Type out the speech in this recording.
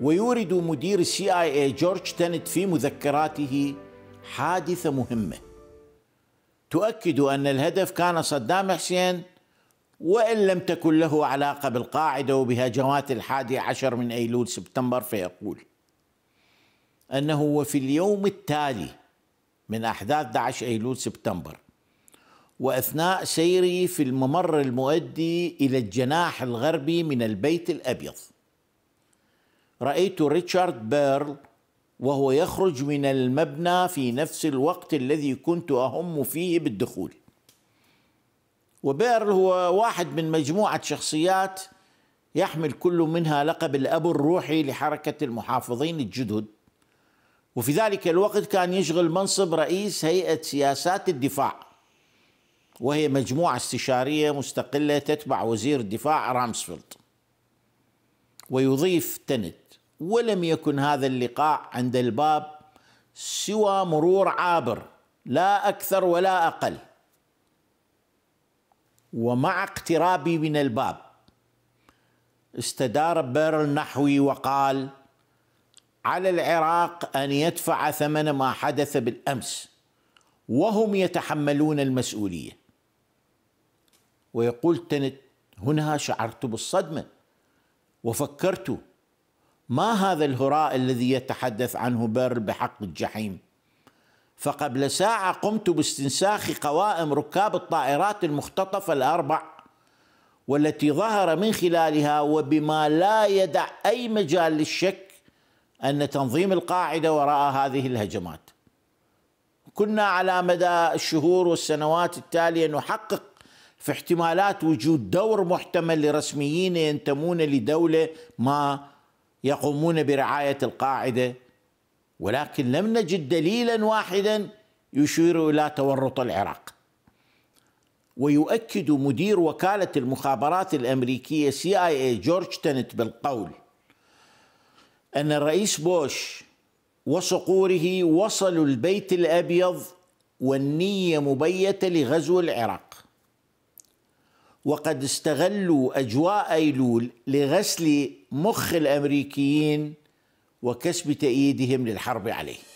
ويورد مدير السي اي اي جورج تنت في مذكراته حادثه مهمه تؤكد ان الهدف كان صدام حسين وان لم تكن له علاقه بالقاعده وبهجمات الحادي عشر من ايلول سبتمبر فيقول انه وفي اليوم التالي من احداث 11 ايلول سبتمبر واثناء سيري في الممر المؤدي الى الجناح الغربي من البيت الابيض رأيت ريتشارد بيرل وهو يخرج من المبنى في نفس الوقت الذي كنت أهم فيه بالدخول وبيرل هو واحد من مجموعة شخصيات يحمل كل منها لقب الأب الروحي لحركة المحافظين الجدد وفي ذلك الوقت كان يشغل منصب رئيس هيئة سياسات الدفاع وهي مجموعة استشارية مستقلة تتبع وزير الدفاع رامسفيلد ويضيف تنت ولم يكن هذا اللقاء عند الباب سوى مرور عابر لا اكثر ولا اقل ومع اقترابي من الباب استدار بيرل نحوي وقال على العراق ان يدفع ثمن ما حدث بالامس وهم يتحملون المسؤوليه ويقول تنت هنا شعرت بالصدمه وفكرت ما هذا الهراء الذي يتحدث عنه بيرل بحق الجحيم فقبل ساعة قمت باستنساخ قوائم ركاب الطائرات المختطفة الأربع والتي ظهر من خلالها وبما لا يدع أي مجال للشك أن تنظيم القاعدة وراء هذه الهجمات كنا على مدى الشهور والسنوات التالية نحقق في احتمالات وجود دور محتمل لرسميين ينتمون لدولة ما يقومون برعاية القاعدة ولكن لم نجد دليلا واحدا يشير إلى تورط العراق ويؤكد مدير وكالة المخابرات الأمريكية سي اي اي جورج تنت بالقول أن الرئيس بوش وصقوره وصلوا البيت الأبيض والنية مبيتة لغزو العراق وقد استغلوا أجواء أيلول لغسل مخ الأمريكيين وكسب تأييدهم للحرب عليه